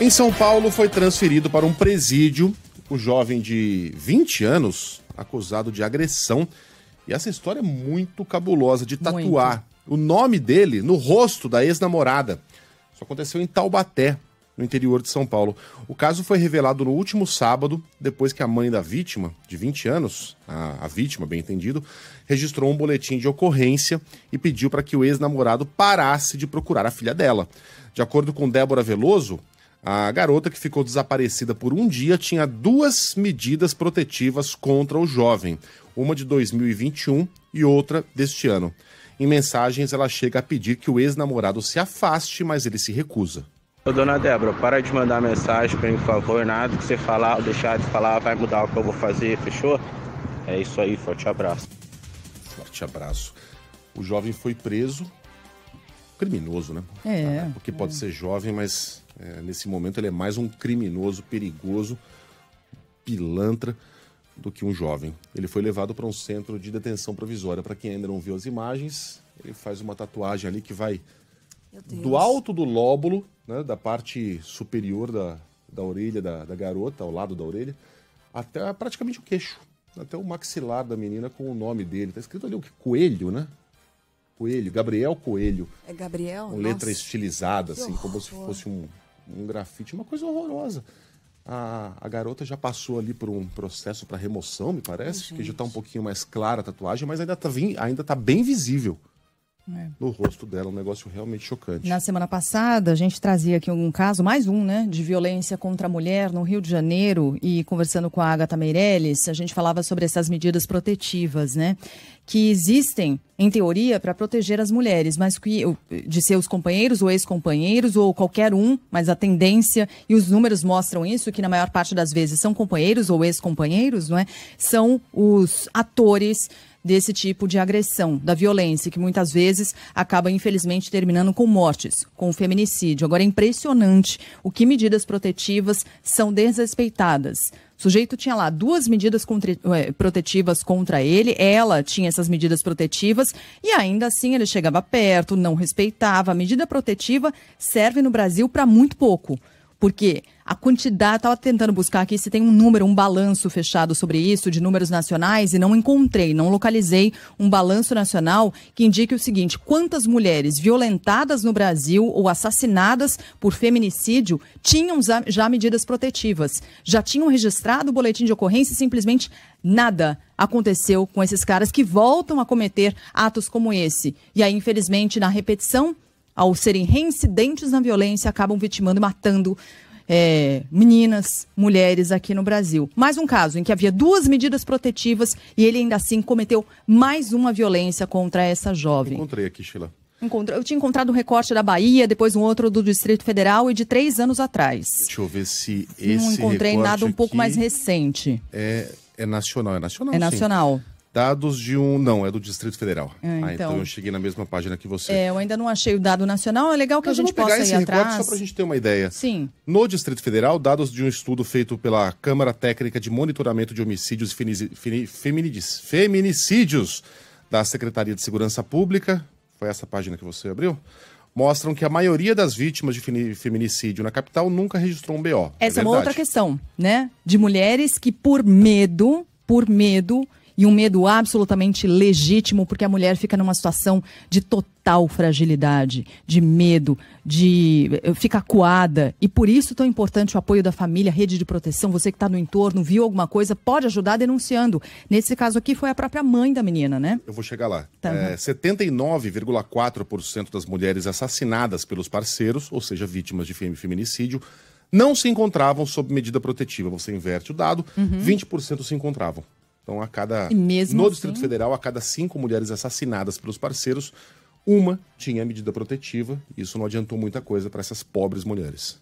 Em São Paulo, foi transferido para um presídio o jovem de 20 anos acusado de agressão. E essa história é muito cabulosa de tatuar muito. o nome dele no rosto da ex-namorada. Isso aconteceu em Taubaté, no interior de São Paulo. O caso foi revelado no último sábado, depois que a mãe da vítima, de 20 anos, a, a vítima, bem entendido, registrou um boletim de ocorrência e pediu para que o ex-namorado parasse de procurar a filha dela. De acordo com Débora Veloso, a garota, que ficou desaparecida por um dia, tinha duas medidas protetivas contra o jovem, uma de 2021 e outra deste ano. Em mensagens, ela chega a pedir que o ex-namorado se afaste, mas ele se recusa. Dona Débora, para de mandar mensagem por favor. Nada que você falar, deixar de falar, vai mudar o que eu vou fazer, fechou? É isso aí, forte abraço. Forte abraço. O jovem foi preso criminoso, né? É, ah, né? é. Porque pode é. ser jovem, mas é, nesse momento ele é mais um criminoso, perigoso, pilantra do que um jovem. Ele foi levado para um centro de detenção provisória. Para quem ainda não viu as imagens, ele faz uma tatuagem ali que vai do alto do lóbulo, né, da parte superior da, da orelha da, da garota, ao lado da orelha, até praticamente o queixo, até o maxilar da menina com o nome dele. Tá escrito ali o que? Coelho, né? Coelho, Gabriel Coelho. É Gabriel? Com letra Nossa. estilizada, que assim, horror. como se fosse um, um grafite, uma coisa horrorosa. A, a, garota já passou ali por um processo para remoção, me parece, Ai, que já está um pouquinho mais clara a tatuagem, mas ainda está ainda tá bem visível. É. No rosto dela, um negócio realmente chocante. Na semana passada, a gente trazia aqui um caso, mais um, né, de violência contra a mulher no Rio de Janeiro. E conversando com a Agatha Meirelles, a gente falava sobre essas medidas protetivas, né, que existem em teoria, para proteger as mulheres, mas que de seus companheiros ou ex-companheiros ou qualquer um, mas a tendência e os números mostram isso, que na maior parte das vezes são companheiros ou ex-companheiros, não é? São os atores desse tipo de agressão, da violência, que muitas vezes acaba, infelizmente, terminando com mortes, com o feminicídio. Agora é impressionante o que medidas protetivas são desrespeitadas o sujeito tinha lá duas medidas protetivas contra ele, ela tinha essas medidas protetivas e ainda assim ele chegava perto, não respeitava. A medida protetiva serve no Brasil para muito pouco. Porque a quantidade, estava tentando buscar aqui se tem um número, um balanço fechado sobre isso, de números nacionais, e não encontrei, não localizei um balanço nacional que indique o seguinte: quantas mulheres violentadas no Brasil ou assassinadas por feminicídio tinham já medidas protetivas? Já tinham registrado o boletim de ocorrência e simplesmente nada aconteceu com esses caras que voltam a cometer atos como esse. E aí, infelizmente, na repetição ao serem reincidentes na violência, acabam vitimando e matando é, meninas, mulheres aqui no Brasil. Mais um caso em que havia duas medidas protetivas e ele ainda assim cometeu mais uma violência contra essa jovem. Encontrei aqui, Sheila. Encontra... Eu tinha encontrado um recorte da Bahia, depois um outro do Distrito Federal e de três anos atrás. Deixa eu ver se esse Não encontrei nada um pouco mais recente. É, é nacional, é nacional. É sim. nacional. Dados de um. Não, é do Distrito Federal. É, então... Ah, então eu cheguei na mesma página que você. É, eu ainda não achei o dado nacional. É legal que Mas a gente possa ir atrás. Só para a gente ter uma ideia. Sim. No Distrito Federal, dados de um estudo feito pela Câmara Técnica de Monitoramento de Homicídios e Feminicídios da Secretaria de Segurança Pública, foi essa página que você abriu? mostram que a maioria das vítimas de feminicídio na capital nunca registrou um BO. É essa é, é uma outra questão, né? De mulheres que por medo, por medo, e um medo absolutamente legítimo, porque a mulher fica numa situação de total fragilidade, de medo, de eh, fica acuada. E por isso tão importante o apoio da família, rede de proteção, você que está no entorno, viu alguma coisa, pode ajudar denunciando. Nesse caso aqui foi a própria mãe da menina, né? Eu vou chegar lá. Tá. É, 79,4% das mulheres assassinadas pelos parceiros, ou seja, vítimas de feminicídio, não se encontravam sob medida protetiva. Você inverte o dado, uhum. 20% se encontravam. Então, a cada. no assim? Distrito Federal, a cada cinco mulheres assassinadas pelos parceiros, uma tinha medida protetiva. Isso não adiantou muita coisa para essas pobres mulheres.